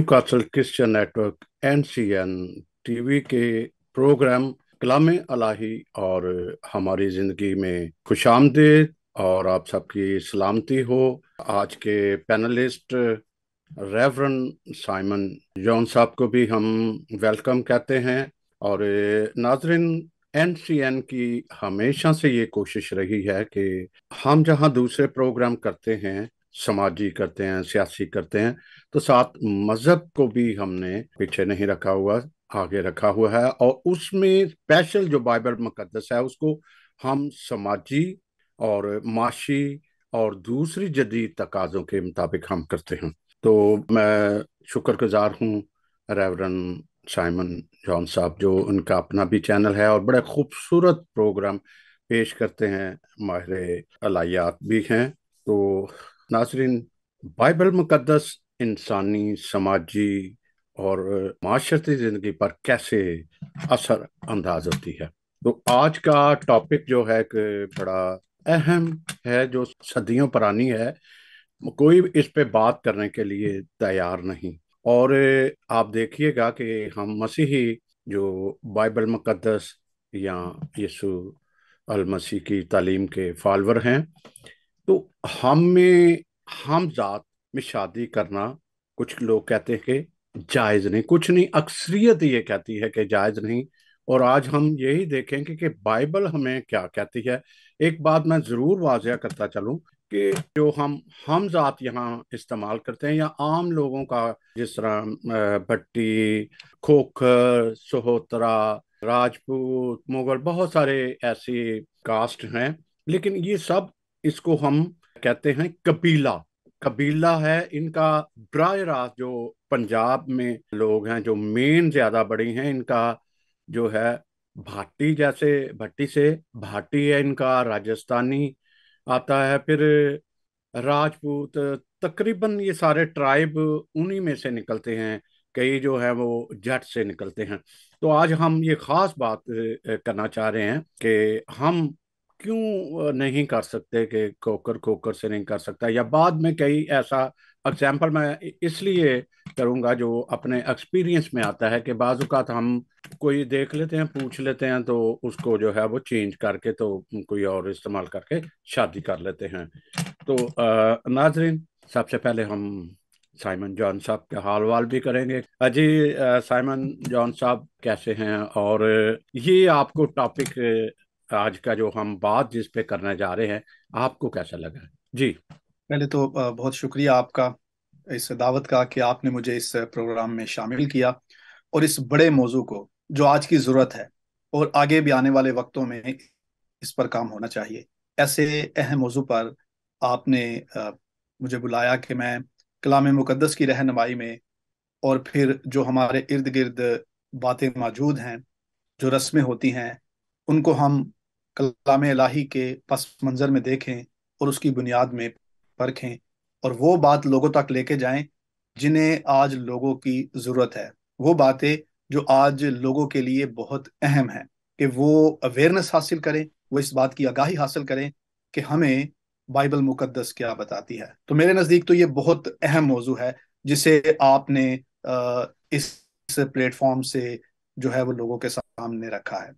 Newcastle Christian network NCN TV के programme कलाम अलाही और हमारी ज़िंदगी में खुश आमदेद और आप सबकी सलामती हो आज के पैनलिस्ट रेवरन साइमन जॉन साहब को भी हम वेलकम कहते हैं और नाजरन एन सी एन की हमेशा से ये कोशिश रही है कि हम जहाँ दूसरे प्रोग्राम करते हैं समाजी करते हैं सियासी करते हैं तो साथ मज़हब को भी हमने पीछे नहीं रखा हुआ आगे रखा हुआ है और उसमें स्पेशल जो बाइबल मुकदस है उसको हम समाजी और माशी और दूसरी जदीद तकाज़ों के मुताबिक हम करते हैं तो मैं शुक्रगुजार हूँ रेवरन साइमन जॉन साहब जो उनका अपना भी चैनल है और बड़े खूबसूरत प्रोग्राम पेश करते हैं माहिर अलायात भी हैं तो नासरीन बाइबल मुकदस इंसानी समाजी और माशरती ज़िंदगी पर कैसे असर अंदाज होती है तो आज का टॉपिक जो है कि बड़ा अहम है जो सदियों पुरानी है कोई इस पे बात करने के लिए तैयार नहीं और आप देखिएगा कि हम मसीही जो बाइबल मुकदस या यसु अल मसीह की तालीम के फॉलोअर हैं तो हम में हम जात में शादी करना कुछ लोग कहते हैं कि जायज नहीं कुछ नहीं अक्सरियत ये कहती है कि जायज नहीं और आज हम यही देखेंगे कि बाइबल हमें क्या कहती है एक बात मैं ज़रूर वाजिया करता चलूं कि जो हम हम जात यहाँ इस्तेमाल करते हैं या आम लोगों का जिस तरह भट्टी खोखर सोहोत्रा राजपूत मुगल बहुत सारे ऐसी कास्ट हैं लेकिन ये सब इसको हम कहते हैं कबीला कबीला है इनका ड्राई जो पंजाब में लोग हैं जो मेन ज्यादा बड़ी हैं इनका जो है भाटी जैसे भट्टी से भाटी है इनका राजस्थानी आता है फिर राजपूत तकरीबन ये सारे ट्राइब उन्हीं में से निकलते हैं कई जो है वो जट से निकलते हैं तो आज हम ये खास बात करना चाह रहे हैं कि हम क्यों नहीं कर सकते कि कोकर कोकर से नहीं कर सकता या बाद में कई ऐसा एग्जाम्पल मैं इसलिए करूँगा जो अपने एक्सपीरियंस में आता है कि बाजूकात हम कोई देख लेते हैं पूछ लेते हैं तो उसको जो है वो चेंज करके तो कोई और इस्तेमाल करके शादी कर लेते हैं तो नाजरीन सबसे पहले हम साइमन जॉन साहब के हाल वाल भी करेंगे अजी साइमन जॉन साहब कैसे हैं और ये आपको टॉपिक आज का जो हम बात जिस पे करने जा रहे हैं आपको कैसा लगा जी पहले तो बहुत शुक्रिया आपका इस दावत का कि आपने मुझे इस प्रोग्राम में शामिल किया और इस बड़े मौजू को जो आज की ज़रूरत है और आगे भी आने वाले वक्तों में इस पर काम होना चाहिए ऐसे अहम मौजू पर आपने मुझे बुलाया कि मैं कलाम मुकदस की रहनमाई में और फिर जो हमारे इर्द गिर्द बातें मौजूद हैं जो रस्में होती हैं उनको हम कलाम इलाही के पस मंज़र में देखें और उसकी बुनियाद में परखें और वो बात लोगों तक लेके जाएं जिन्हें आज लोगों की ज़रूरत है वो बातें जो आज लोगों के लिए बहुत अहम है कि वो अवेयरनेस हासिल करें वो इस बात की आगाही हासिल करें कि हमें बाइबल मुकद्दस क्या बताती है तो मेरे नज़दीक तो ये बहुत अहम मौजू है जिसे आपने इस प्लेटफॉर्म से जो है वो लोगों के सामने रखा है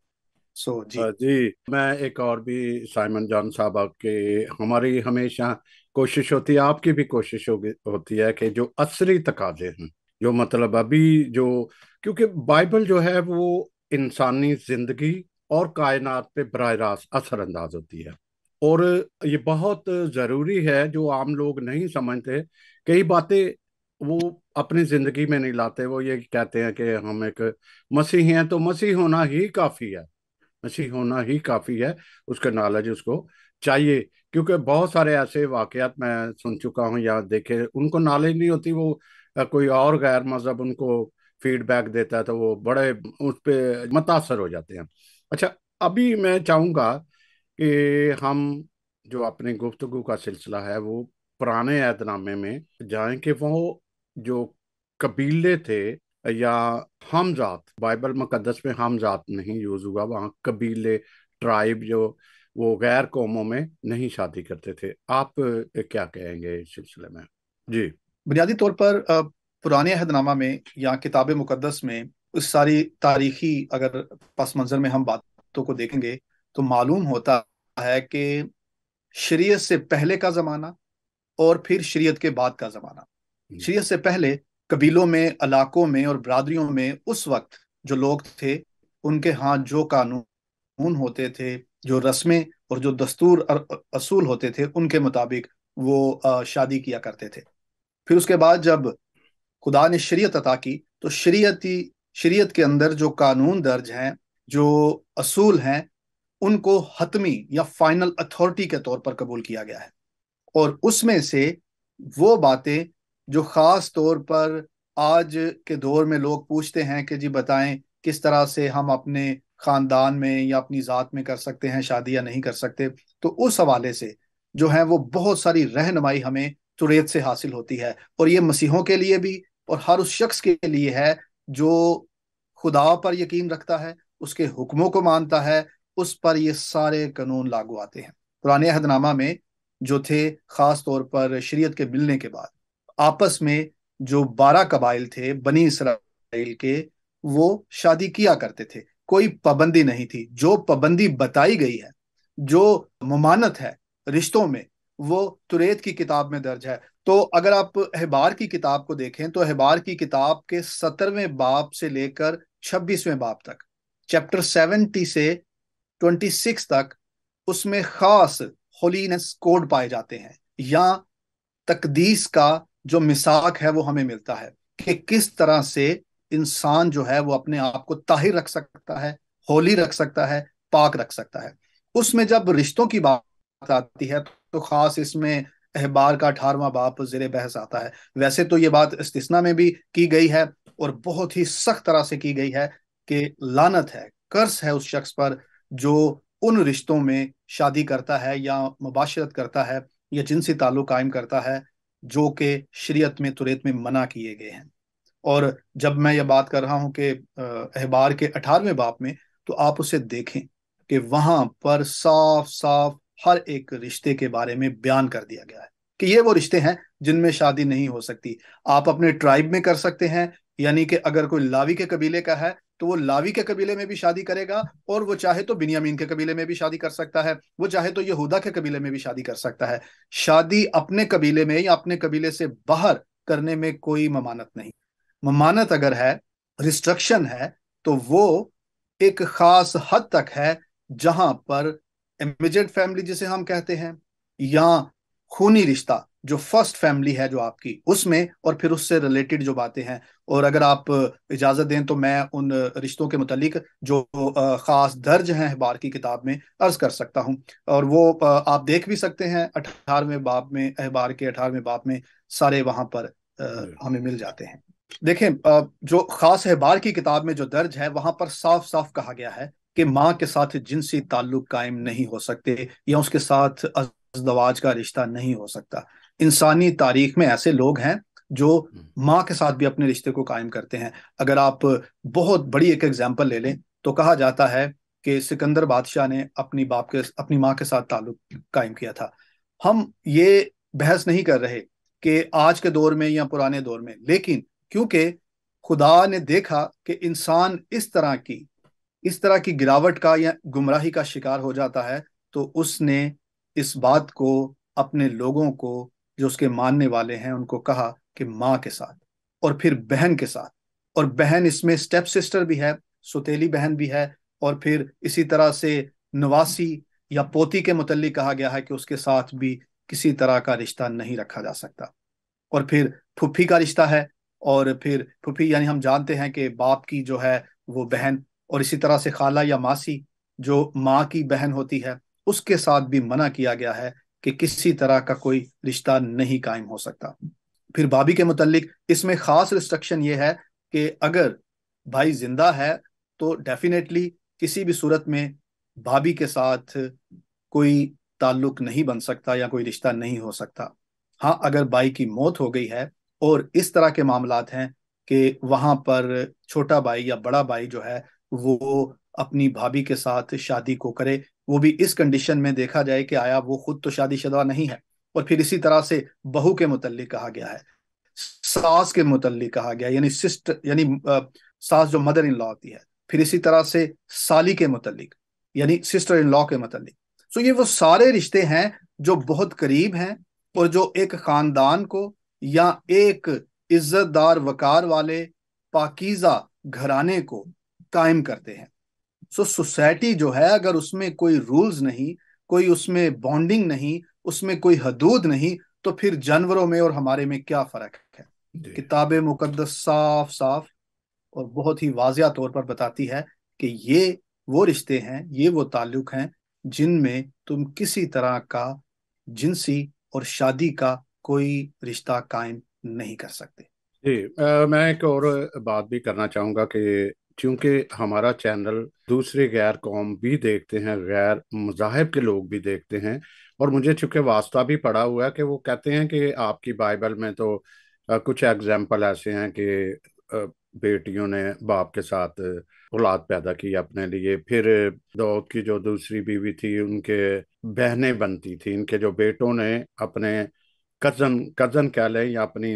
सो so, जी जी मैं एक और भी साइमन जॉन साहब के हमारी हमेशा कोशिश होती है आपकी भी कोशिश हो, होती है कि जो असली तकाजे हैं जो मतलब अभी जो क्योंकि बाइबल जो है वो इंसानी जिंदगी और कायनात पे बर रास्त असरअंदाज होती है और ये बहुत ज़रूरी है जो आम लोग नहीं समझते कई बातें वो अपनी ज़िंदगी में नहीं लाते वो ये कहते हैं कि हम एक मसीह हैं तो मसीह होना ही काफ़ी है मसीह होना ही काफ़ी है उसका नॉलेज उसको चाहिए क्योंकि बहुत सारे ऐसे वाकयात मैं सुन चुका हूँ या देखे उनको नॉलेज नहीं होती वो कोई और गैर मज़हब उनको फीडबैक देता है तो वो बड़े उस पर मुतासर हो जाते हैं अच्छा अभी मैं चाहूँगा कि हम जो अपने गुफ्तगु का सिलसिला है वो पुराने ऐतनामे में जाएं कि वो जो कबीले थे या हमजात बाइबल मुकदस में हमजात नहीं यूज़ हुआ वहाँ कबीले ट्राइब जो वो गैर कौमों में नहीं शादी करते थे आप क्या कहेंगे इस सिलसिले में जी बुनियादी तौर पर पुराने अहदनामा में या किताब मुकदस में उस सारी तारीखी अगर पस मंज़र में हम बातों को देखेंगे तो मालूम होता है कि शरीयत से पहले का ज़माना और फिर शरीयत के बाद का ज़माना शरीयत से पहले कबीलों में इलाकों में और बरदरीों में उस वक्त जो लोग थे उनके हाथ जो कानून होते थे जो रस्में और जो दस्तूर असूल होते थे उनके मुताबिक वो शादी किया करते थे फिर उसके बाद जब खुदा ने शरीयत अता की तो शरीयती शरीयत के अंदर जो कानून दर्ज हैं जो असूल हैं उनको हतमी या फाइनल अथॉरिटी के तौर पर कबूल किया गया है और उसमें से वो बातें जो ख़ास तौर पर आज के दौर में लोग पूछते हैं कि जी बताएं किस तरह से हम अपने ख़ानदान में या अपनी ज़ात में कर सकते हैं शादी या नहीं कर सकते तो उस हवाले से जो है वो बहुत सारी रहनमाई हमें तुरेत से हासिल होती है और ये मसीहों के लिए भी और हर उस शख्स के लिए है जो खुदा पर यकीन रखता है उसके हुक्मों को मानता है उस पर ये सारे कानून लागू आते हैं पुराने अहदनामा में जो थे ख़ास तौर पर शरीयत के मिलने के बाद आपस में जो बारह कबाइल थे बनी इसराइल के वो शादी किया करते थे कोई पाबंदी नहीं थी जो पाबंदी बताई गई है जो ममानत है रिश्तों में वो तुरेत की किताब में दर्ज है तो अगर आप अहबार की किताब को देखें तो अहबार की किताब के सत्रहवें बाप से लेकर छब्बीसवें बाप तक चैप्टर सेवेंटी से ट्वेंटी सिक्स तक उसमें खास होलीनेस कोड पाए जाते हैं या तकदीस का जो मिसाक है वो हमें मिलता है कि किस तरह से इंसान जो है वो अपने आप को ताहिर रख सकता है होली रख सकता है पाक रख सकता है उसमें जब रिश्तों की बात आती है तो खास इसमें अहबार का अठारवा बाप जेर बहस आता है वैसे तो ये बात इस्तना में भी की गई है और बहुत ही सख्त तरह से की गई है कि लानत है कर्स है उस शख्स पर जो उन रिश्तों में शादी करता है या मुबाशरत करता है या जिनसी ताल्लुक कायम करता है जो के शरीयत में तुरेत में मना किए गए हैं और जब मैं ये बात कर रहा हूं कि अहबार के अठारहवें बाप में तो आप उसे देखें कि वहां पर साफ साफ हर एक रिश्ते के बारे में बयान कर दिया गया है कि ये वो रिश्ते हैं जिनमें शादी नहीं हो सकती आप अपने ट्राइब में कर सकते हैं यानी कि अगर कोई लावी के कबीले का है तो वो लावी के कबीले में भी शादी करेगा और वो चाहे तो बिनियामीन के कबीले में भी शादी कर सकता है वो चाहे तो यहूदा के कबीले में भी शादी कर सकता है शादी अपने कबीले में या अपने कबीले से बाहर करने में कोई ममानत नहीं ममानत अगर है रिस्ट्रक्शन है तो वो एक खास हद तक है जहां पर इमिजिएट फैमिली जिसे हम कहते हैं या खूनी रिश्ता जो फर्स्ट फैमिली है जो आपकी उसमें और फिर उससे रिलेटेड जो बातें हैं और अगर आप इजाज़त दें तो मैं उन रिश्तों के मुतालिक जो ख़ास दर्ज हैं अखबार की किताब में अर्ज़ कर सकता हूं और वो आप देख भी सकते हैं अठारहवें बाप में अखबार के अठारहवें बाप में सारे वहां पर हमें मिल जाते हैं देखें जो ख़ास अखबार की किताब में जो दर्ज है वहां पर साफ साफ कहा गया है कि माँ के साथ जिनसी ताल्लुक कायम नहीं हो सकते या उसके साथ अजदवाज का रिश्ता नहीं हो सकता इंसानी तारीख में ऐसे लोग हैं जो हम्म। माँ के साथ भी अपने रिश्ते को कायम करते हैं अगर आप बहुत बड़ी एक एग्जाम्पल ले लें तो कहा जाता है कि सिकंदर बादशाह ने अपनी बाप के अपनी माँ के साथ ताल्लुक कायम किया था हम ये बहस नहीं कर रहे कि आज के दौर में या पुराने दौर में लेकिन क्योंकि खुदा ने देखा कि इंसान इस तरह की इस तरह की गिरावट का या गुमराही का शिकार हो जाता है तो उसने इस बात को अपने लोगों को जो उसके मानने वाले हैं उनको कहा कि माँ के साथ और फिर बहन के साथ और बहन इसमें स्टेप सिस्टर भी है सुतेली बहन भी है और फिर इसी तरह से नवासी या पोती के मुतल कहा गया है कि उसके साथ भी किसी तरह का रिश्ता नहीं रखा जा सकता और फिर फुफी का रिश्ता है और फिर फुफी यानी हम जानते हैं कि बाप की जो है वो बहन और इसी तरह से खाला या मासी जो माँ की बहन होती है उसके साथ भी मना किया गया है कि किसी तरह का कोई रिश्ता नहीं कायम हो सकता फिर भाभी के मुतलिक इसमें खास रिस्ट्रक्शन ये है कि अगर भाई जिंदा है तो डेफिनेटली किसी भी सूरत में भाभी के साथ कोई ताल्लुक नहीं बन सकता या कोई रिश्ता नहीं हो सकता हाँ अगर भाई की मौत हो गई है और इस तरह के मामला हैं कि वहां पर छोटा भाई या बड़ा भाई जो है वो अपनी भाभी के साथ शादी को करे वो भी इस कंडीशन में देखा जाए कि आया वो खुद तो शादीशुदा नहीं है और फिर इसी तरह से बहू के मुतल कहा गया है सास के मुतल कहा गया यानी सिस्टर यानी सास जो मदर इन लॉ होती है फिर इसी तरह से साली के मुतल यानी सिस्टर इन लॉ के मुतल सो तो ये वो सारे रिश्ते हैं जो बहुत करीब हैं और जो एक खानदान को या एक इज्जतदार वकार वाले पाकिजा घराने को कायम करते हैं सो सोसाइटी जो है अगर उसमें कोई रूल्स नहीं कोई उसमें बॉन्डिंग नहीं उसमें कोई हदूद नहीं तो फिर जानवरों में और हमारे में क्या फर्क है किताब मुकदस साफ साफ और बहुत ही वाजिया तौर पर बताती है कि ये वो रिश्ते हैं ये वो ताल्लुक हैं जिनमें तुम किसी तरह का जिनसी और शादी का कोई रिश्ता कायम नहीं कर सकते जी मैं एक और बात भी करना चाहूँगा कि क्योंकि हमारा चैनल दूसरे गैर कौम भी देखते हैं गैर मजाहब के लोग भी देखते हैं और मुझे चूंकि वास्ता भी पड़ा हुआ है कि वो कहते हैं कि आपकी बाइबल में तो कुछ एग्जाम्पल ऐसे हैं कि बेटियों ने बाप के साथ औलाद पैदा की अपने लिए फिर दाऊद की जो दूसरी बीवी थी उनके बहने बनती थी इनके जो बेटों ने अपने कज़न कज़न कह लें या अपनी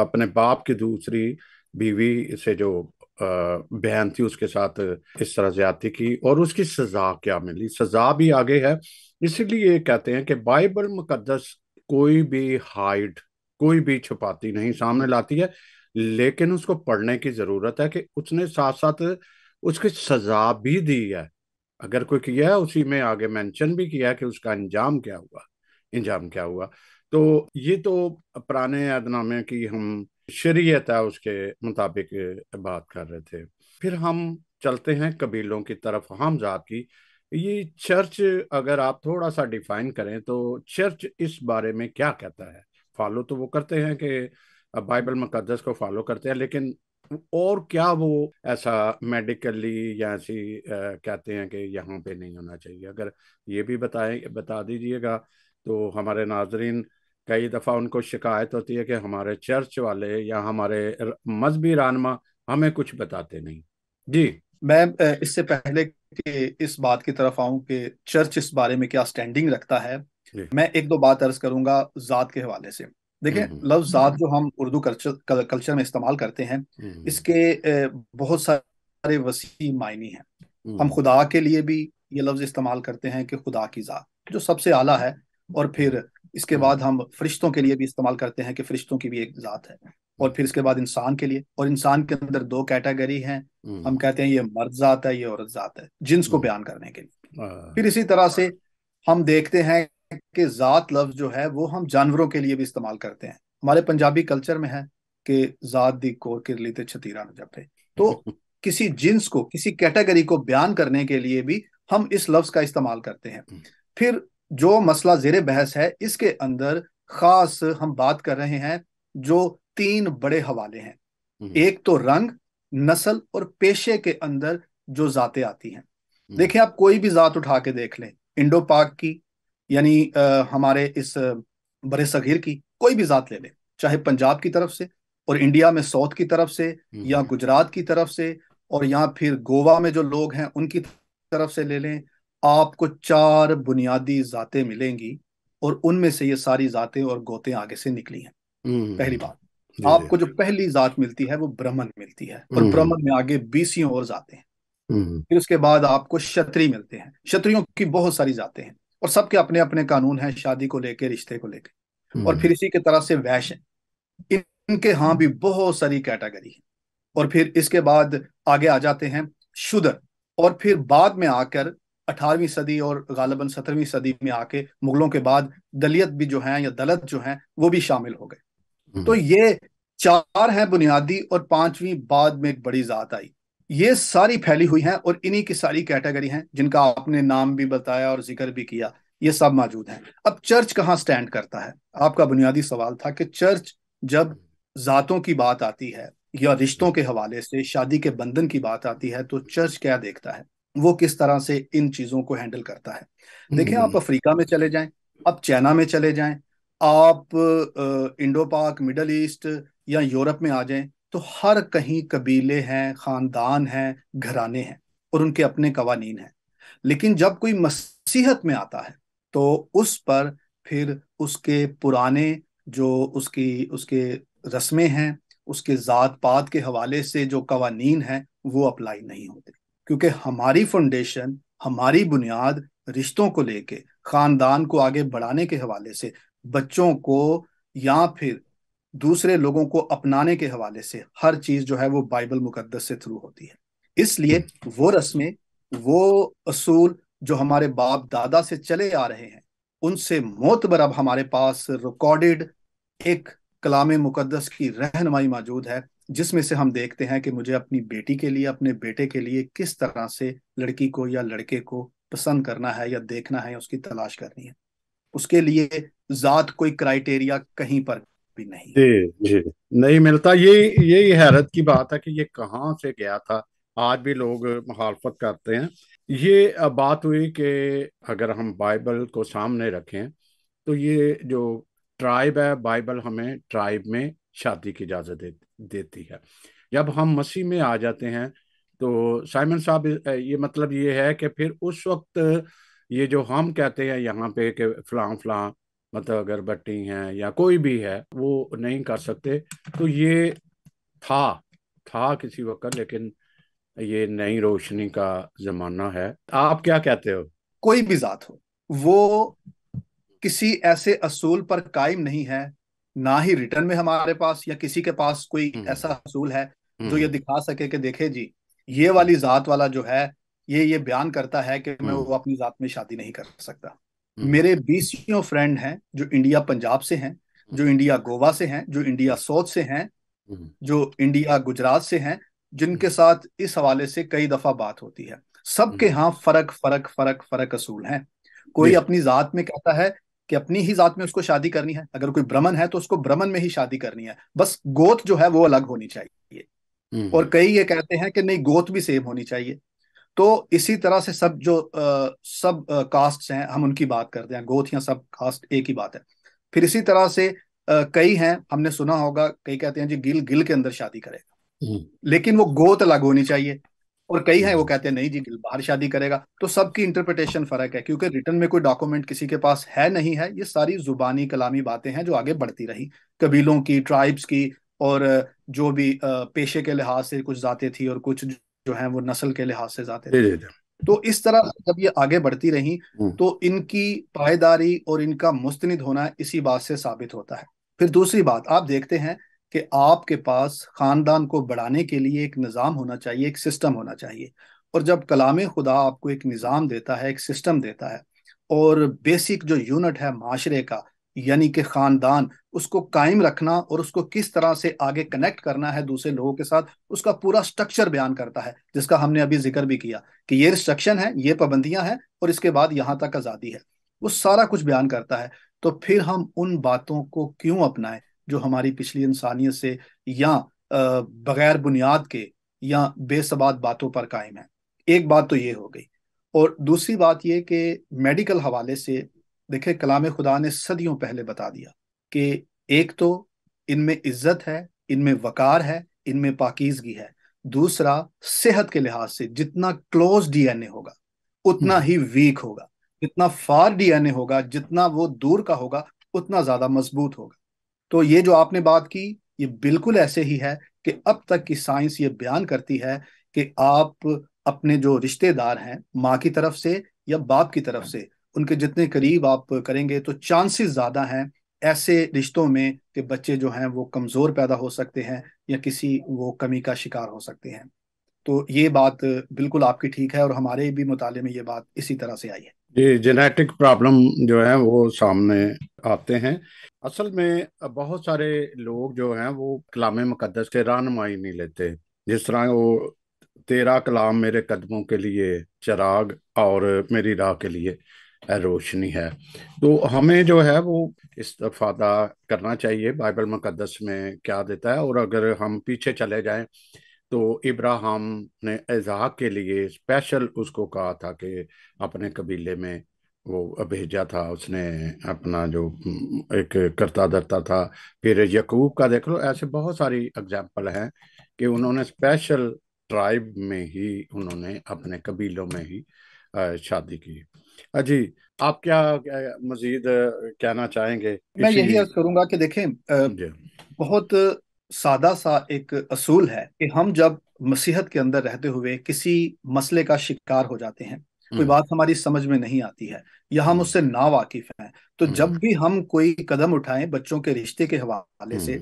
अपने बाप की दूसरी बीवी से जो बहन थी उसके साथ इस तरह ज्यादा की और उसकी सजा क्या मिली सजा भी आगे है इसलिए कहते हैं कि बाइबल मुकदस कोई भी हाइड कोई भी छुपाती नहीं सामने लाती है लेकिन उसको पढ़ने की जरूरत है कि उसने साथ साथ उसकी सजा भी दी है अगर कोई किया है उसी में आगे मेंशन भी किया है कि उसका अंजाम क्या हुआ इंजाम क्या हुआ तो ये तो पुराने यादनामे की हम शरीयत है उसके मुताबिक बात कर रहे थे फिर हम चलते हैं कबीलों की तरफ हम जात की ये चर्च अगर आप थोड़ा सा डिफाइन करें तो चर्च इस बारे में क्या कहता है फॉलो तो वो करते हैं कि बाइबल मुकदस को फॉलो करते हैं लेकिन और क्या वो ऐसा मेडिकली या ऐसी कहते हैं कि यहाँ पे नहीं होना चाहिए अगर ये भी बताए बता दीजिएगा तो हमारे नाजरीन कई दफ़ा उनको शिकायत होती है कि हमारे चर्च वाले या हमारे मजहबी रानमा हमें कुछ बताते नहीं जी मैं इससे पहले कि इस बात की तरफ आऊं कि चर्च इस बारे में क्या स्टैंडिंग रखता है मैं एक दो बात अर्ज करूंगा जात के हवाले से देखिए हम्म, हम्म। लफ्ज जात जो हम उर्दू कल्चर कल्चर में इस्तेमाल करते हैं हम्म, इसके बहुत सारे वसी मायने हैं हम खुदा के लिए भी ये लफ्ज इस्तेमाल करते हैं कि खुदा की जात जो सबसे आला है और फिर इसके हाँ। बाद हम फरिश्तों के लिए भी इस्तेमाल करते हैं कि फरिश्तों की भी एक ज़ात है और फिर इसके बाद इंसान के लिए और इंसान के अंदर दो कैटेगरी हैं हम्म। हम कहते हैं ये मर्द जात है ये औरत जात है जिन्स को हम्म। बयान करने के लिए हाँ। फिर इसी तरह से हम देखते हैं कि जात लफ्ज जो है वो हम जानवरों के लिए भी इस्तेमाल करते हैं हमारे पंजाबी कल्चर में है कि जात दी कोर किरली ते छतीरा न तो किसी जिन्स को किसी कैटेगरी को बयान करने के लिए भी हम इस लफ्ज का इस्तेमाल करते हैं हम्म। फिर जो मसला जेर बहस है इसके अंदर खास हम बात कर रहे हैं जो तीन बड़े हवाले हैं हम्म। एक तो रंग नस्ल और पेशे के अंदर जो जाते आती हैं हम्म। देखिए आप कोई भी जात उठा के देख लें इंडो पाक की यानी आ, हमारे इस बड़े सगीर की कोई भी जात ले लें चाहे पंजाब की तरफ से और इंडिया में साउथ की तरफ से या हम्म। गुजरात की तरफ से और या फिर गोवा में जो लोग हैं उनकी तरफ से ले लें आपको चार बुनियादी जातें मिलेंगी और उनमें से ये सारी जातें और गोते आगे से निकली हैं हम्म। पहली बात आपको जो पहली जात मिलती है वो ब्राह्मण मिलती है और हम्म। ब्राह्मण में आगे बीसियों और जाते हैं हम्म। फिर उसके बाद आपको क्षत्रिय मिलते हैं क्षत्रियों की बहुत सारी जाते हैं और सबके अपने अपने कानून हैं शादी को लेकर रिश्ते को लेकर और फिर इसी के तरह से वैश्य इनके यहाँ भी बहुत सारी कैटेगरी है और फिर इसके बाद आगे आ जाते हैं शुद्र और फिर बाद में आकर अठारहवीं सदी और गालबन सत्रहवीं सदी में आके मुगलों के बाद दलियत भी जो है या दलित जो है वो भी शामिल हो गए हम्म। तो ये चार हैं बुनियादी और पांचवी बाद में एक बड़ी जात आई ये सारी फैली हुई हैं और इन्हीं की सारी कैटेगरी हैं जिनका आपने नाम भी बताया और जिक्र भी किया ये सब मौजूद हैं अब चर्च कहाँ स्टैंड करता है आपका बुनियादी सवाल था कि चर्च जब जातों की बात आती है या रिश्तों के हवाले से शादी के बंधन की बात आती है तो चर्च क्या देखता है वो किस तरह से इन चीजों को हैंडल करता है देखें आप हम्म। अफ्रीका में चले जाएं आप चाइना में चले जाएं आप इंडो पाक मिडल ईस्ट या यूरोप में आ जाएं तो हर कहीं कबीले हैं खानदान हैं घराने हैं और उनके अपने कवानीन हैं लेकिन जब कोई मसीहत में आता है तो उस पर फिर उसके पुराने जो उसकी उसके रस्में हैं उसके ज़ात पात के हवाले से जो कवानीन हैं वो अप्लाई नहीं होते क्योंकि हमारी फाउंडेशन हमारी बुनियाद रिश्तों को लेके खानदान को आगे बढ़ाने के हवाले से बच्चों को या फिर दूसरे लोगों को अपनाने के हवाले से हर चीज जो है वो बाइबल मुकद्दस से थ्रू होती है इसलिए वो रस्में वो असूल जो हमारे बाप दादा से चले आ रहे हैं उनसे मोतबर अब हमारे पास रिकॉर्डेड एक कलाम मुकद्दस की रहनमाई मौजूद है जिसमें से हम देखते हैं कि मुझे अपनी बेटी के लिए अपने बेटे के लिए किस तरह से लड़की को या लड़के को पसंद करना है या देखना है या उसकी तलाश करनी है उसके लिए जात कोई क्राइटेरिया कहीं पर भी नहीं जी जी नहीं मिलता ये यही हैरत की बात है कि ये कहाँ से गया था आज भी लोग मुखालफत करते हैं ये बात हुई कि अगर हम बाइबल को सामने रखें तो ये जो ट्राइब है बाइबल हमें ट्राइब में शादी की इजाज़त दे, देती है जब हम मसीह में आ जाते हैं तो साइमन साहब ये मतलब ये है कि फिर उस वक्त ये जो हम कहते हैं यहाँ पे कि फलां फलां मतलब बट्टी हैं या कोई भी है वो नहीं कर सकते तो ये था था किसी वक्त लेकिन ये नई रोशनी का जमाना है आप क्या कहते हो कोई भी जात हो वो किसी ऐसे असूल पर कायम नहीं है ना ही रिटर्न में हमारे पास या किसी के पास कोई हम्म। ऐसा असूल है जो हम्म। ये दिखा सके कि देखे जी ये वाली जात वाला जो है ये ये बयान करता है कि मैं हम्म। वो अपनी जात में शादी नहीं कर सकता मेरे बीसियों फ्रेंड हैं जो इंडिया पंजाब से हैं जो इंडिया गोवा से हैं जो इंडिया साउथ से हैं जो इंडिया गुजरात से हैं जिनके साथ इस हवाले से कई दफा बात होती है सबके यहाँ फर्क फर्क फर्क फर्क असूल है कोई अपनी जात में कहता है कि अपनी ही जात में उसको शादी करनी है अगर कोई ब्राह्मण है तो उसको ब्राह्मण में ही शादी करनी है बस गोत जो है वो अलग होनी चाहिए हम्म। और कई ये कहते हैं कि नहीं गोत भी सेम होनी चाहिए तो इसी तरह से सब जो आ, सब आ, कास्ट हैं हम उनकी बात करते हैं गोथ या सब कास्ट एक ही बात है फिर इसी तरह से आ, कई हैं हमने सुना होगा कई कहते हैं जी गिल गिल के अंदर शादी करेगा हम्म। लेकिन वो गोत अलग होनी चाहिए और कई हैं वो हम्म। कहते हैं नहीं जी बाहर शादी करेगा तो सबकी इंटरप्रिटेशन फर्क है क्योंकि रिटर्न में कोई डॉक्यूमेंट किसी के पास है नहीं है ये सारी जुबानी कलामी बातें हैं जो आगे बढ़ती रही कबीलों की ट्राइब्स की और जो भी पेशे के लिहाज से कुछ जाते थी और कुछ जो है वो नस्ल के लिहाज से जाते थे तो इस तरह जब ये आगे बढ़ती रही हम्म। तो इनकी पायदारी और इनका मुस्तनिद होना इसी बात से साबित होता है फिर दूसरी बात आप देखते हैं कि आपके पास ख़ानदान को बढ़ाने के लिए एक निज़ाम होना चाहिए एक सिस्टम होना चाहिए और जब कलाम खुदा आपको एक निज़ाम देता है एक सिस्टम देता है और बेसिक जो यूनिट है माशरे का यानी कि ख़ानदान उसको कायम रखना और उसको किस तरह से आगे कनेक्ट करना है दूसरे लोगों के साथ उसका पूरा स्ट्रक्चर बयान करता है जिसका हमने अभी जिक्र भी किया कि ये रिस्ट्रक्शन है ये पाबंदियां हैं और इसके बाद यहाँ तक आज़ादी है वो सारा कुछ बयान करता है तो फिर हम उन बातों को क्यों अपनाएं जो हमारी पिछली इंसानियत से या बगैर बुनियाद के या बेसबात बातों पर कायम है एक बात तो ये हो गई और दूसरी बात ये कि मेडिकल हवाले से देखे कलाम खुदा ने सदियों पहले बता दिया कि एक तो इनमें इज्जत है इनमें वकार है इनमें पाकिजगी है दूसरा सेहत के लिहाज से जितना क्लोज डीएनए होगा उतना हम्म। ही वीक होगा जितना फार डीएनए होगा जितना वो दूर का होगा उतना ज्यादा मजबूत होगा तो ये जो आपने बात की ये बिल्कुल ऐसे ही है कि अब तक की साइंस ये बयान करती है कि आप अपने जो रिश्तेदार हैं माँ की तरफ से या बाप की तरफ से उनके जितने करीब आप करेंगे तो चांसेस ज़्यादा हैं ऐसे रिश्तों में कि बच्चे जो हैं वो कमज़ोर पैदा हो सकते हैं या किसी वो कमी का शिकार हो सकते हैं तो ये बात बिल्कुल आपकी ठीक है और हमारे भी मुताले में ये बात इसी तरह से आई है ये जेनेटिक प्रॉब्लम जो है वो सामने आते हैं असल में बहुत सारे लोग जो हैं वो कलाम मुकदस से रहनमाई नहीं लेते जिस तरह वो तेरा कलाम मेरे कदमों के लिए चराग और मेरी राह के लिए रोशनी है तो हमें जो है वो इस्तफादा करना चाहिए बाइबल मुकदस में क्या देता है और अगर हम पीछे चले जाएं तो इब्राहिम ने इजहाक के लिए स्पेशल उसको कहा था कि अपने कबीले में वो भेजा था उसने अपना जो एक करता धरता था फिर यकूब का देख लो ऐसे बहुत सारी एग्जाम्पल हैं कि उन्होंने स्पेशल ट्राइब में ही उन्होंने अपने कबीलों में ही शादी की जी आप क्या मजीद कहना चाहेंगे मैं यही अर्ज करूंगा कि देखें बहुत सादा सा एक असूल है कि हम जब मसीहत के अंदर रहते हुए किसी मसले का शिकार हो जाते हैं कोई हम्म। बात हमारी समझ में नहीं आती है या हम हम्म। उससे ना वाकिफ हैं तो हम्म। जब भी हम कोई कदम उठाएं बच्चों के रिश्ते के हवाले से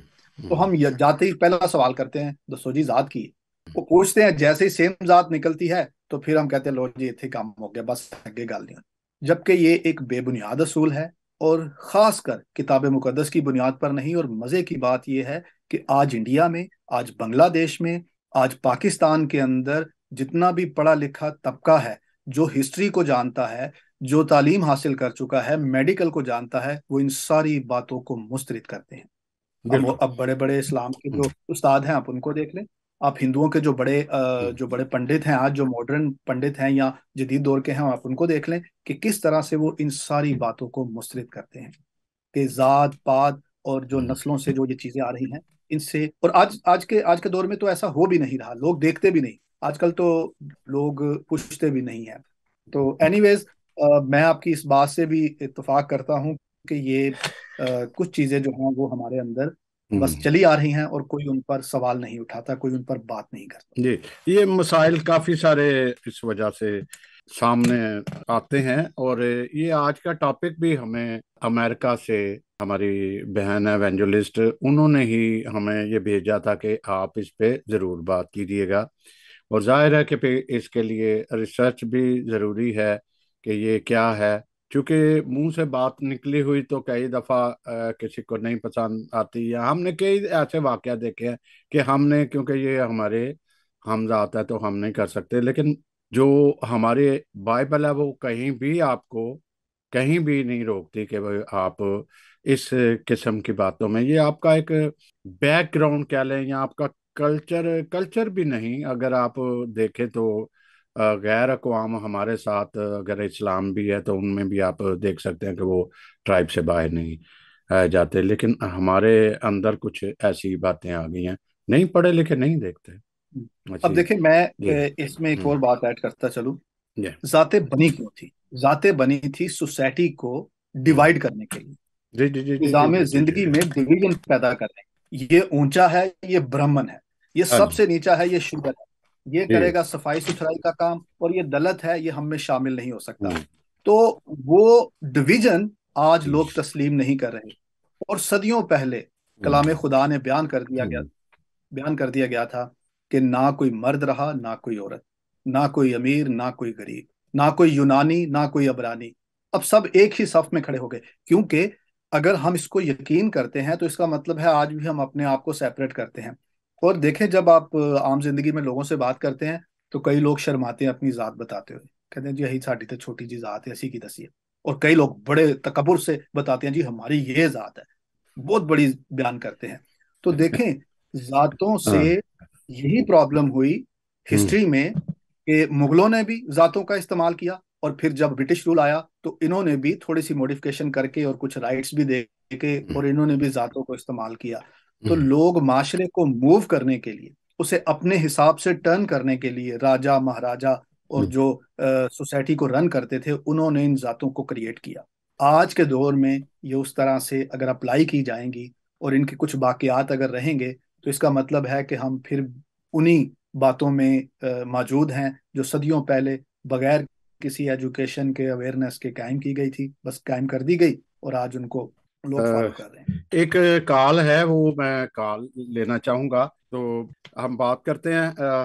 तो हम जाते ही पहला सवाल करते हैं दसो जी जात की वो पूछते हैं जैसे ही सेम जात निकलती है तो फिर हम कहते हैं लो जी इतने काम हो गया बस आगे गल नहीं जबकि ये एक बेबुनियाद असूल है और खासकर किताब मुकदस की बुनियाद पर नहीं और मज़े की बात यह है कि आज इंडिया में आज बांग्लादेश में आज पाकिस्तान के अंदर जितना भी पढ़ा लिखा तबका है जो हिस्ट्री को जानता है जो तालीम हासिल कर चुका है मेडिकल को जानता है वो इन सारी बातों को मुस्तरद करते हैं अब, अब बड़े बड़े इस्लाम के जो उस्ताद हैं आप उनको देख लें आप हिंदुओं के जो बड़े हम्म। जो बड़े पंडित हैं आज जो मॉडर्न पंडित हैं या जदीद दौर के हैं आप उनको देख लें कि किस तरह से वो इन सारी बातों को मुस्तरद करते हैं कि ज़ात पात और जो नस्लों से जो ये चीज़ें आ रही हैं इनसे और आज आज के आज के दौर में तो ऐसा हो भी नहीं रहा लोग देखते भी नहीं आजकल तो लोग पूछते भी नहीं है तो एनी मैं आपकी इस बात से भी इतफाक करता हूँ कि ये आ, कुछ चीजें जो हैं वो हमारे अंदर हम्म। बस चली आ रही हैं और कोई उन पर सवाल नहीं उठाता कोई उन पर बात नहीं करता जी ये मसाइल काफी सारे इस वजह से सामने आते हैं और ये आज का टॉपिक भी हमें अमेरिका से हमारी बहन है वेंजुलिस्ट उन्होंने ही हमें ये भेजा था कि आप इस पे ज़रूर बात कीजिएगा और जाहिर है कि इसके लिए रिसर्च भी ज़रूरी है कि ये क्या है क्योंकि मुंह से बात निकली हुई तो कई दफ़ा किसी को नहीं पसंद आती है हमने कई ऐसे वाक़ देखे हैं कि हमने क्योंकि ये हमारे हमजात है तो हम नहीं कर सकते लेकिन जो हमारे बाइबल है वो कहीं भी आपको कहीं भी नहीं रोकती कि भाई आप इस किस्म की बातों में ये आपका एक बैकग्राउंड क्या लें या आपका कल्चर कल्चर भी नहीं अगर आप देखें तो गैर अकवाम हमारे साथ अगर इस्लाम भी है तो उनमें भी आप देख सकते हैं कि वो ट्राइब से बाहर नहीं जाते लेकिन हमारे अंदर कुछ ऐसी बातें आ गई हैं नहीं पढ़े लिखे नहीं देखते अब देखिए मैं इसमें एक हम्म। और बात ऐड करता चलूं जाते बनी क्यों थी जाते बनी थी सोसाइटी को डिवाइड करने के लिए निजाम जिंदगी में डिवीजन पैदा करने ये ऊंचा है ये ब्राह्मण है ये हाँ सबसे नीचा है ये शुगर है ये करेगा सफाई सुथराई का काम और ये दलत है ये हम में शामिल नहीं हो सकता हम्म। तो वो डिवीजन आज हम्म। लोग तस्लीम नहीं कर रहे और सदियों पहले हम्म। कलाम खुदा ने बयान कर दिया गया बयान कर दिया गया था कि ना कोई मर्द रहा ना कोई औरत ना कोई अमीर ना कोई गरीब ना कोई यूनानी ना कोई अबरानी अब सब एक ही सफ में खड़े हो गए क्योंकि अगर हम इसको यकीन करते हैं तो इसका मतलब है आज भी हम अपने आप को सेपरेट करते हैं और देखें जब आप आम जिंदगी में लोगों से बात करते हैं तो कई लोग शर्माते हैं अपनी ज़ात बताते हुए कहते हैं जी यही साड़ी तो छोटी जी ज़ात है ऐसी की दसी है और कई लोग बड़े तकबर से बताते हैं जी हमारी ये ज़ात है बहुत बड़ी बयान करते हैं तो देखें ज़ातों से हाँ। यही प्रॉब्लम हुई हिस्ट्री में कि मुगलों ने भी जातों का इस्तेमाल किया और फिर जब ब्रिटिश रूल आया तो इन्होंने भी थोड़ी सी मॉडिफिकेशन करके और कुछ राइट्स भी दे के हम्म। और इन्होंने भी जातों को इस्तेमाल किया तो हम्म। लोग माशरे को मूव करने के लिए उसे अपने हिसाब से टर्न करने के लिए राजा महाराजा और हम्म। जो सोसाइटी को रन करते थे उन्होंने इन जातों को क्रिएट किया आज के दौर में ये उस तरह से अगर अप्लाई की जाएंगी और इनके कुछ बाकियात अगर रहेंगे तो इसका मतलब है कि हम फिर उन्हीं बातों में मौजूद हैं जो सदियों पहले बगैर किसी एजुकेशन के अवेयरनेस के कायम की गई थी बस कायम कर दी गई और आज उनको लोग फॉलो कर रहे हैं एक काल है वो मैं काल लेना चाहूंगा तो हम बात करते हैं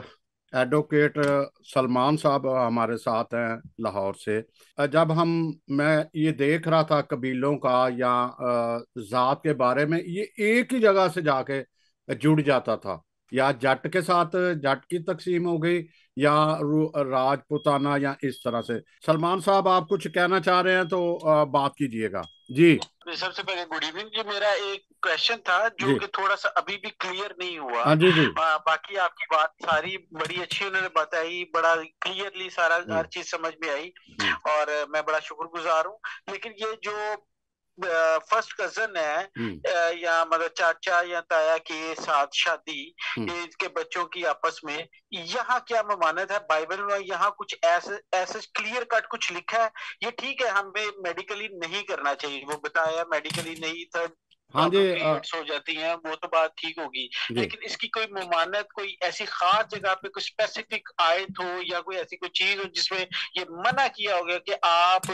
एडवोकेट सलमान साहब हमारे साथ हैं लाहौर से जब हम मैं ये देख रहा था कबीलों का या ज़ात के बारे में ये एक ही जगह से जाके जुड़ जाता था या जट के साथ जट की तकसीम हो गई या राजपुताना या इस तरह से सलमान साहब आप कुछ कहना चाह रहे हैं तो बात कीजिएगा जी सबसे पहले गुड इवनिंग जी मेरा एक क्वेश्चन था जो कि थोड़ा सा अभी भी क्लियर नहीं हुआ आ, हाँ जी जी आ, बाकी आपकी बात सारी बड़ी अच्छी उन्होंने बताई बड़ा क्लियरली सारा हर चीज समझ में आई और मैं बड़ा शुक्रगुजार हूँ लेकिन ये जो फर्स्ट कजन है हम्म। या मतलब चाचा या ताया के साथ शादी हम्म। इनके बच्चों की आपस में यहाँ क्या ममानत है बाइबल में यहाँ कुछ ऐसे ऐसे क्लियर कट कुछ लिखा है ये ठीक है हमें मेडिकली नहीं करना चाहिए वो बताया मेडिकली नहीं थर्ड हाँ जी हो जाती हैं वो तो बात ठीक होगी लेकिन इसकी कोई ममानत कोई ऐसी खास जगह पे कोई स्पेसिफिक आयत हो या कोई ऐसी कोई चीज हो जिसमें ये मना किया होगा कि आप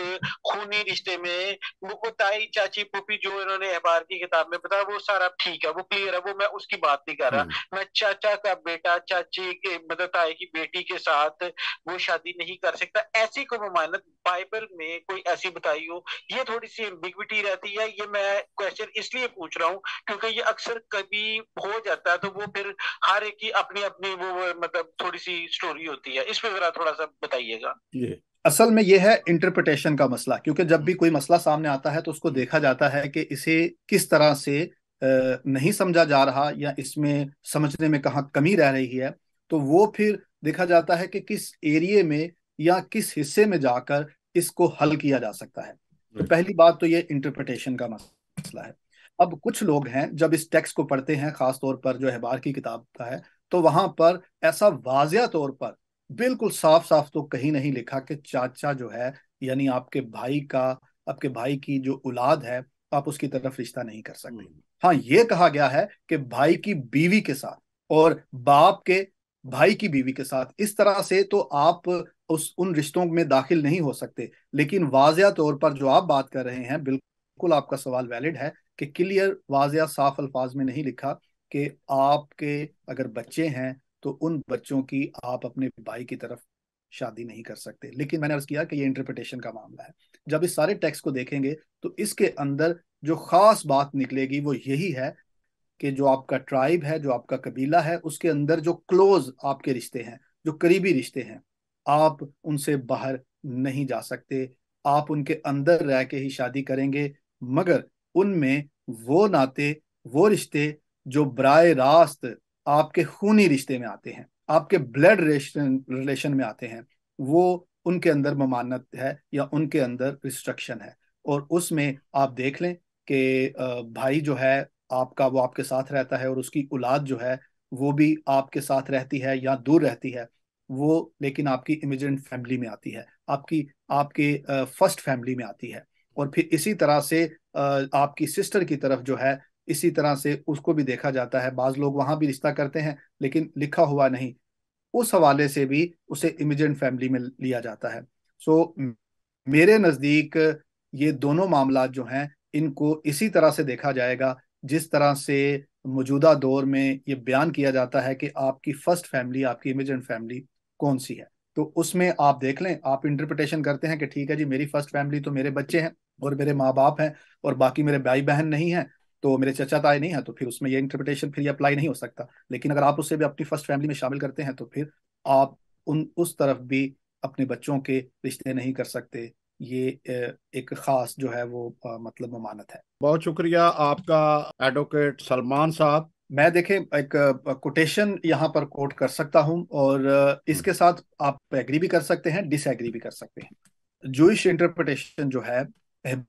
खूनी रिश्ते में वो ताई चाची पुपी जो इन्होंने अखबार की किताब में बताया वो सारा ठीक है वो क्लियर है वो मैं उसकी बात नहीं कर रहा मैं चाचा का बेटा चाची के मतलब आए की बेटी के साथ वो शादी नहीं कर सकता ऐसी कोई ममानत बाइबल में कोई ऐसी बताई हो ये थोड़ी सी एम्बिग्विटी रहती है ये मैं क्वेश्चन इसलिए इसलिए पूछ रहा हूँ क्योंकि ये अक्सर कभी हो जाता है तो वो फिर हर एक की अपनी अपनी वो मतलब थोड़ी सी स्टोरी होती है इस पे जरा थोड़ा सा बताइएगा असल में यह है इंटरप्रिटेशन का मसला क्योंकि जब भी कोई मसला सामने आता है तो उसको देखा जाता है कि इसे किस तरह से नहीं समझा जा रहा या इसमें समझने में कहाँ कमी रह रही है तो वो फिर देखा जाता है कि किस एरिए में या किस हिस्से में जाकर इसको हल किया जा सकता है तो पहली बात तो ये इंटरप्रिटेशन का मसला है अब कुछ लोग हैं जब इस टेक्स्ट को पढ़ते हैं खास तौर पर जो अहबार की किताब का है तो वहां पर ऐसा वाजिया तौर पर बिल्कुल साफ साफ तो कहीं नहीं लिखा कि चाचा जो है यानी आपके भाई का आपके भाई की जो औलाद है आप उसकी तरफ रिश्ता नहीं कर सकते हम्म। हाँ ये कहा गया है कि भाई की बीवी के साथ और बाप के भाई की बीवी के साथ इस तरह से तो आप उस उन रिश्तों में दाखिल नहीं हो सकते लेकिन वाजिया तौर पर जो आप बात कर रहे हैं बिल्कुल आपका सवाल वैलिड है कि क्लियर वाज या साफ अल्फाज में नहीं लिखा कि आपके अगर बच्चे हैं तो उन बच्चों की आप अपने भाई की तरफ शादी नहीं कर सकते लेकिन मैंने अर्ज किया कि ये इंटरप्रिटेशन का मामला है जब इस सारे टेक्स को देखेंगे तो इसके अंदर जो खास बात निकलेगी वो यही है कि जो आपका ट्राइब है जो आपका कबीला है उसके अंदर जो क्लोज आपके रिश्ते हैं जो करीबी रिश्ते हैं आप उनसे बाहर नहीं जा सकते आप उनके अंदर रह के ही शादी करेंगे मगर उनमें वो नाते वो रिश्ते जो बर रास्त आपके खूनी रिश्ते में आते हैं आपके ब्लड रिलेशन रिलेशन में आते हैं वो उनके अंदर ममानत है या उनके अंदर रिस्ट्रक्शन है और उसमें आप देख लें कि भाई जो है आपका वो आपके साथ रहता है और उसकी औलाद जो है वो भी आपके साथ रहती है या दूर रहती है वो लेकिन आपकी इमिजेंट फैमिली में आती है आपकी आपके फर्स्ट फैमिली में आती है और फिर इसी तरह से आपकी सिस्टर की तरफ जो है इसी तरह से उसको भी देखा जाता है बाज लोग वहां भी रिश्ता करते हैं लेकिन लिखा हुआ नहीं उस हवाले से भी उसे इमिजेंट फैमिली में लिया जाता है सो so, मेरे नज़दीक ये दोनों मामला जो हैं इनको इसी तरह से देखा जाएगा जिस तरह से मौजूदा दौर में ये बयान किया जाता है कि आपकी फर्स्ट फैमिली आपकी इमिजेंट फैमिली कौन सी है तो उसमें आप देख लें आप इंटरप्रिटेशन करते हैं कि ठीक है जी मेरी फर्स्ट फैमिली तो मेरे बच्चे हैं और मेरे माँ बाप हैं और बाकी मेरे भाई बहन नहीं है तो मेरे चचा ताए नहीं है तो फिर उसमें ये इंटरप्रिटेशन फिर ये अप्लाई नहीं हो सकता लेकिन अगर आप उससे भी अपनी फर्स्ट फैमिली में शामिल करते हैं तो फिर आप उन उस तरफ भी अपने बच्चों के रिश्ते नहीं कर सकते ये एक खास जो है वो मतलब ममानत है बहुत शुक्रिया आपका एडवोकेट सलमान साहब मैं देखे एक कोटेशन यहाँ पर कोट कर सकता हूँ और इसके हम्म। साथ आप एग्री भी कर सकते हैं डिसएग्री भी कर सकते हैं जूश इंटरप्रिटेशन जो है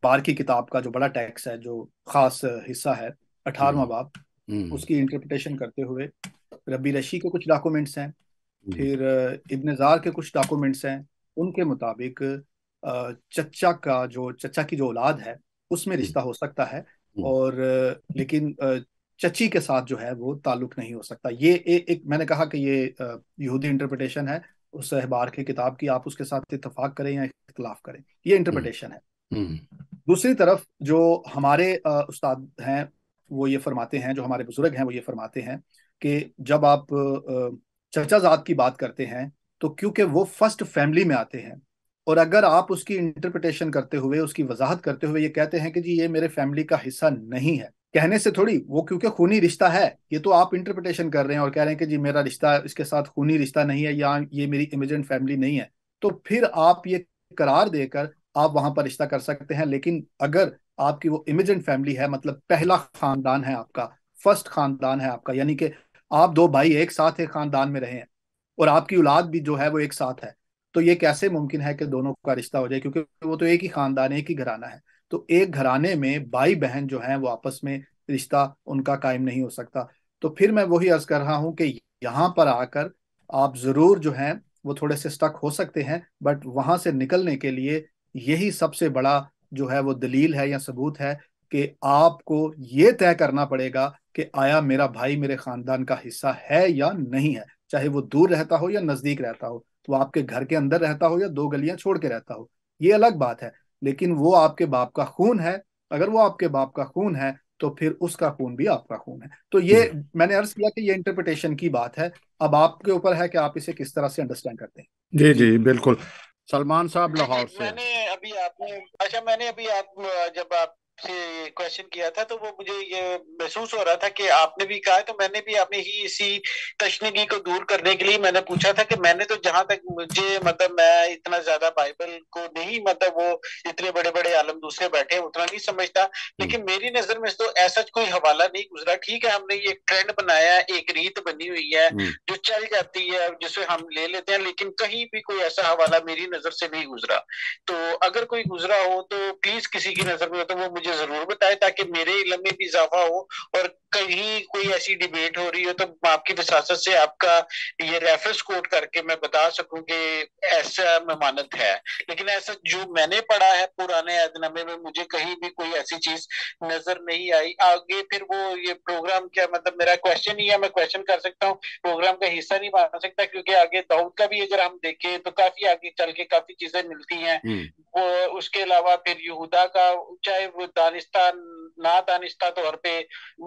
बार की किताब का जो बड़ा टैक्स है जो खास हिस्सा है अठारवा हम्म। बाब हम्म। उसकी इंटरप्रिटेशन करते हुए रबी रशी के कुछ डॉक्यूमेंट्स हैं फिर इब्नजार के कुछ डॉक्यूमेंट्स हैं उनके मुताबिक चचा का जो चचा की जो औलाद है उसमें रिश्ता हो सकता है और लेकिन चची के साथ जो है वो ताल्लुक नहीं हो सकता ये ए, एक मैंने कहा कि ये यहूदी इंटरप्रिटेशन है उस अहबार की किताब की आप उसके साथ इतफाक करें या इख्तलाफ करें ये इंटरप्रिटेशन हम्म। है हम्म। दूसरी तरफ जो हमारे उस्ताद हैं वो ये फरमाते हैं जो हमारे बुजुर्ग हैं वो ये फरमाते हैं कि जब आप चचा जात की बात करते हैं तो क्योंकि वो फर्स्ट फैमिली में आते हैं और अगर आप उसकी इंटरप्रिटेशन करते हुए उसकी वजाहत करते हुए ये कहते हैं कि जी ये मेरे फैमिली का हिस्सा नहीं है कहने से थोड़ी वो क्योंकि खूनी रिश्ता है ये तो आप इंटरप्रिटेशन कर रहे हैं और कह रहे हैं कि जी मेरा रिश्ता इसके साथ खूनी रिश्ता नहीं है या ये मेरी इमिजेंट फैमिली नहीं है तो फिर आप ये करार देकर आप वहां पर रिश्ता कर सकते हैं लेकिन अगर आपकी वो इमिजेंट फैमिली है मतलब पहला खानदान है आपका फर्स्ट खानदान है आपका यानी कि आप दो भाई एक साथ एक खानदान में रहे हैं और आपकी औलाद भी जो है वो एक साथ है तो ये कैसे मुमकिन है कि दोनों का रिश्ता हो जाए क्योंकि वो तो एक ही खानदान एक ही घराना है तो एक घराने में भाई बहन जो हैं वो आपस में रिश्ता उनका कायम नहीं हो सकता तो फिर मैं वही अर्ज कर रहा हूं कि यहाँ पर आकर आप जरूर जो हैं वो थोड़े से स्टक हो सकते हैं बट वहां से निकलने के लिए यही सबसे बड़ा जो है वो दलील है या सबूत है कि आपको ये तय करना पड़ेगा कि आया मेरा भाई मेरे खानदान का हिस्सा है या नहीं है चाहे वो दूर रहता हो या नजदीक रहता हो वो आपके घर के अंदर रहता हो या दो गलियां छोड़ के रहता हो ये अलग बात है लेकिन वो आपके बाप का खून है अगर वो आपके बाप का खून है तो फिर उसका खून भी आपका खून है तो ये मैंने अर्ज किया कि ये इंटरप्रिटेशन की बात है अब आपके ऊपर है कि आप इसे किस तरह से अंडरस्टैंड करते हैं जी जी बिल्कुल सलमान साहब लाहौर से मैंने अभी आपने अच्छा मैंने अभी आप जब आप से क्वेश्चन किया था तो वो मुझे ये महसूस हो रहा था कि आपने भी कहा तो मैंने भी अपनी ही इसी तशनगी को दूर करने के लिए मैंने पूछा था कि मैंने तो जहां तक मुझे मतलब मैं इतना ज्यादा बाइबल को नहीं मतलब वो इतने बड़े बड़े आलम दूसरे बैठे उतना नहीं समझता हम्म। लेकिन मेरी नजर में तो ऐसा कोई हवाला नहीं गुजरा ठीक है हमने ये ट्रेंड बनाया एक रीत बनी हुई है हम्म। जो चल जाती है जिसे हम ले लेते हैं लेकिन कहीं भी कोई ऐसा हवाला मेरी नजर से नहीं गुजरा तो अगर कोई गुजरा हो तो प्लीज किसी की नजर में तो वो मुझे मुझे जरूर बताएं ताकि मेरे इलम में भी इजाफा हो और कहीं कोई ऐसी डिबेट हो रही हो तो आपकी विसासत से आपका ये रेफरेंस कोट करके मैं बता सकूं कि ऐसा ममानत है लेकिन ऐसा जो मैंने पढ़ा है पुराने ऐदनामे में मुझे कहीं भी कोई ऐसी चीज नजर नहीं आई आगे फिर वो ये प्रोग्राम क्या मतलब मेरा क्वेश्चन ही है मैं क्वेश्चन कर सकता हूँ प्रोग्राम का हिस्सा नहीं मान सकता क्योंकि आगे दाऊद का भी अगर हम देखें तो काफी आगे चल के काफी चीजें मिलती हैं हम्म। वो उसके अलावा फिर यहूदा का चाहे वो दानिश्ता ना दानिश्ता तौर तो पे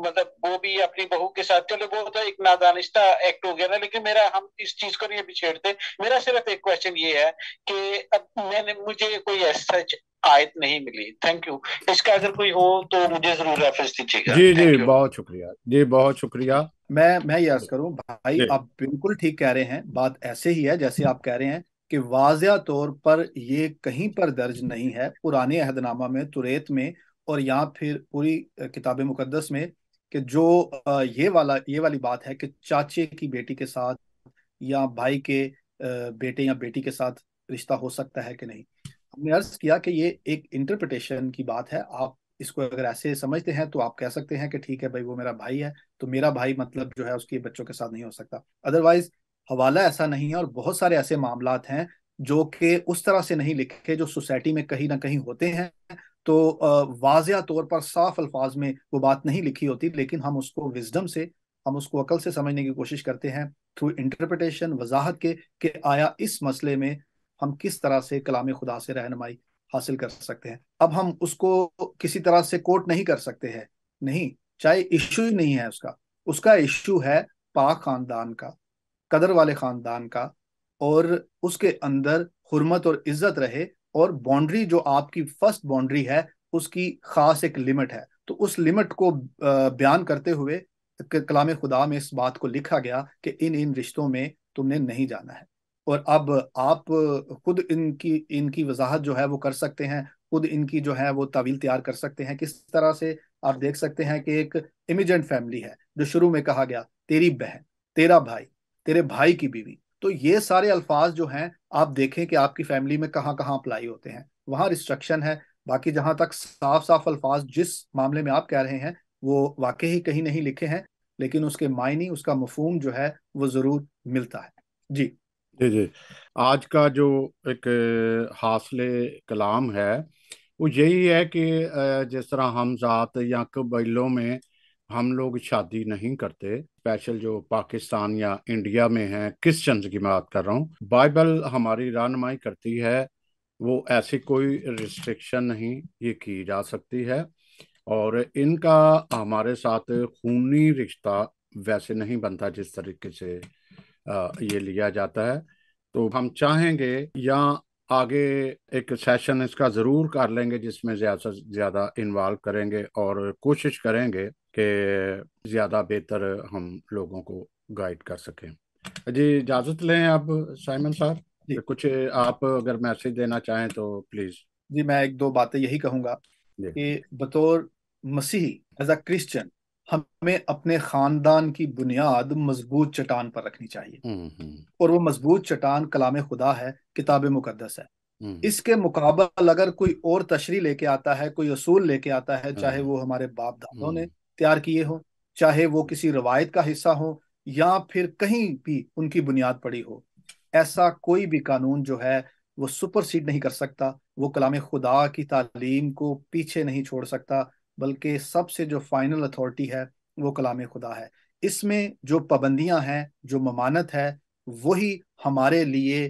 मतलब वो भी अपनी बहू के साथ चलो मतलब वो तो एक ना दानिश्ता एक्ट हो गया ना लेकिन मेरा हम इस चीज को नहीं अभी छेड़ते मेरा सिर्फ एक क्वेश्चन ये है कि अब मैंने मुझे कोई सच आयत नहीं मिली थैंक यू इसका अगर कोई हो तो मुझे जरूर रेफरेंस दीजिएगा जी जी बहुत शुक्रिया जी बहुत शुक्रिया मैं मैं यस करूं भाई आप बिल्कुल ठीक कह रहे हैं बात ऐसे ही है जैसे आप कह रहे हैं कि वाजिया तौर पर ये कहीं पर दर्ज नहीं है पुराने अहदनामा में तुरेत में और यहाँ फिर पूरी किताब मुकदस में कि जो ये वाला ये वाली बात है कि चाचे की बेटी के साथ या भाई के बेटे या बेटी के साथ रिश्ता हो सकता है कि नहीं हमने अर्ज किया कि ये एक इंटरप्रिटेशन की बात है आप इसको अगर ऐसे समझते हैं तो आप कह सकते हैं कि ठीक है भाई वो मेरा भाई है तो मेरा भाई मतलब जो है उसके बच्चों के साथ नहीं हो सकता अदरवाइज हवाला ऐसा नहीं है और बहुत सारे ऐसे मामला हैं जो कि उस तरह से नहीं लिखे जो सोसाइटी में कहीं ना कहीं होते हैं तो वाजिया तौर पर साफ अल्फाज में वो बात नहीं लिखी होती लेकिन हम उसको विजडम से हम उसको अकल से समझने की कोशिश करते हैं थ्रू इंटरप्रटेशन वजाहत के कि आया इस मसले में हम किस तरह से कलाम खुदा से रहनमाई हासिल कर सकते हैं अब हम उसको किसी तरह से कोट नहीं कर सकते हैं नहीं चाहे इशू ही नहीं है उसका उसका इश्यू है पाक खानदान का कदर वाले खानदान का और उसके अंदर हरमत और इज्जत रहे और बाउंड्री जो आपकी फर्स्ट बाउंड्री है उसकी खास एक लिमिट है तो उस लिमिट को बयान करते हुए कलाम खुदा में इस बात को लिखा गया कि इन इन रिश्तों में तुमने नहीं जाना है और अब आप खुद इनकी इनकी वजाहत जो है वो कर सकते हैं खुद इनकी जो है वो तावील तैयार कर सकते हैं किस तरह से आप देख सकते हैं कि एक इमिजेंट फैमिली है जो शुरू में कहा गया तेरी बहन तेरा भाई तेरे भाई की बीवी तो ये सारे अल्फाज जो हैं आप देखें कि आपकी फैमिली में कहाँ कहाँ अप्लाई होते हैं वहाँ रिस्ट्रक्शन है बाकी जहाँ तक साफ साफ अल्फाज जिस मामले में आप कह रहे हैं वो वाकई ही कहीं नहीं लिखे हैं लेकिन उसके मायने उसका मफहम जो है वो ज़रूर मिलता है जी जी जी आज का जो एक हासिल कलाम है वो यही है कि जिस तरह हम ज़ात या कबीलों में हम लोग शादी नहीं करते स्पेशल जो पाकिस्तान या इंडिया में है क्रिश्चन की मैं बात कर रहा हूँ बाइबल हमारी रहनमाई करती है वो ऐसी कोई रिस्ट्रिक्शन नहीं ये की जा सकती है और इनका हमारे साथ खूनी रिश्ता वैसे नहीं बनता जिस तरीके से ये लिया जाता है तो हम चाहेंगे या आगे एक सेशन इसका ज़रूर कर लेंगे जिसमें ज़्यादा से ज़्यादा इन्वॉल्व करेंगे और कोशिश करेंगे कि ज़्यादा बेहतर हम लोगों को गाइड कर सकें जी इजाज़त लें अब साइमन साहब कुछ आप अगर मैसेज देना चाहें तो प्लीज़ जी मैं एक दो बातें यही कहूँगा कि बतौर मसीही एज अ क्रिश्चियन हमें अपने खानदान की बुनियाद मजबूत चट्टान पर रखनी चाहिए हम्म, हम्म। और वो मजबूत चट्टान कलाम खुदा है किताब मुकदस है हम्म। इसके मुकाबल अगर कोई और तशरी लेके आता है कोई असूल लेके आता है चाहे वो हमारे बाप दादों ने तैयार किए हों चाहे वो किसी रवायत का हिस्सा हो या फिर कहीं भी उनकी बुनियाद पड़ी हो ऐसा कोई भी कानून जो है वो सुपरसीड नहीं कर सकता वो कलाम खुदा की तालीम को पीछे नहीं छोड़ सकता बल्कि सबसे जो फाइनल अथॉरिटी है वो कलाम खुदा है इसमें जो पाबंदियां हैं जो ममानत है वही हमारे लिए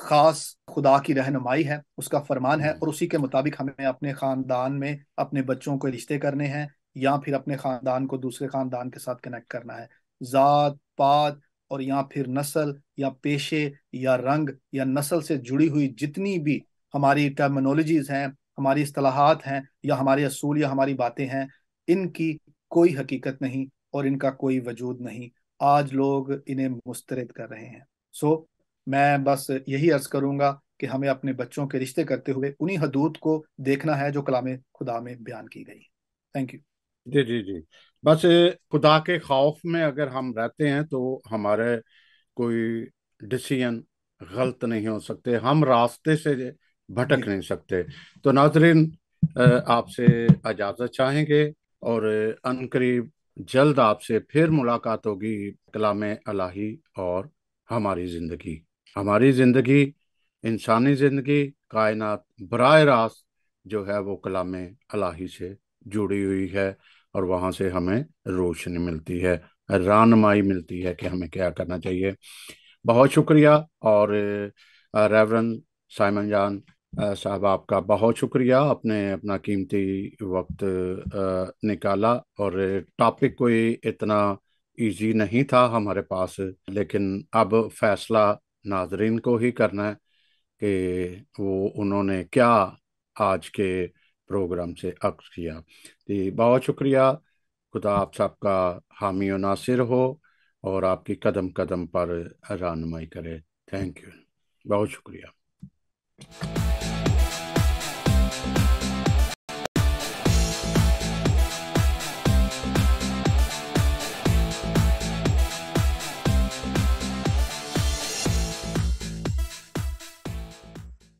खास खुदा की रहनुमाई है उसका फरमान है हम्म। और उसी के मुताबिक हमें अपने खानदान में अपने बच्चों को रिश्ते करने हैं या फिर अपने खानदान को दूसरे खानदान के साथ कनेक्ट करना है ज़ात पात और या फिर नस्ल या पेशे या रंग या नस्ल से जुड़ी हुई जितनी भी हमारी टर्मिनोलॉजीज हैं हमारी असलाहत हैं या हमारे असूल या हमारी बातें हैं इनकी कोई हकीकत नहीं और इनका कोई वजूद नहीं आज लोग इन्हें मुस्तरद कर रहे हैं सो so, मैं बस यही अर्ज करूंगा कि हमें अपने बच्चों के रिश्ते करते हुए उन्हीं हदूद को देखना है जो कलाम खुदा में बयान की गई थैंक यू जी जी जी बस खुदा के खौफ में अगर हम रहते हैं तो हमारे कोई डिसीजन गलत नहीं हो सकते हम रास्ते से भटक नहीं सकते तो नाजरीन आपसे इजाज़त चाहेंगे और अनकरीब जल्द आपसे फिर मुलाकात होगी कलाम अलाही और हमारी ज़िंदगी हमारी ज़िंदगी इंसानी ज़िंदगी कायनात बर रास्त जो है वो कलाम अलाही से जुड़ी हुई है और वहाँ से हमें रोशनी मिलती है रानमाई मिलती है कि हमें क्या करना चाहिए बहुत शुक्रिया और रेवरन साइमन जान साहब आपका बहुत शुक्रिया आपने अपना कीमती वक्त निकाला और टॉपिक कोई इतना इजी नहीं था हमारे पास लेकिन अब फैसला नाजरीन को ही करना है कि वो उन्होंने क्या आज के प्रोग्राम से अक्स किया तो बहुत शुक्रिया खुदा आप सबका हामी व नासिर हो और आपकी कदम कदम पर रहनमई करे थैंक यू बहुत शुक्रिया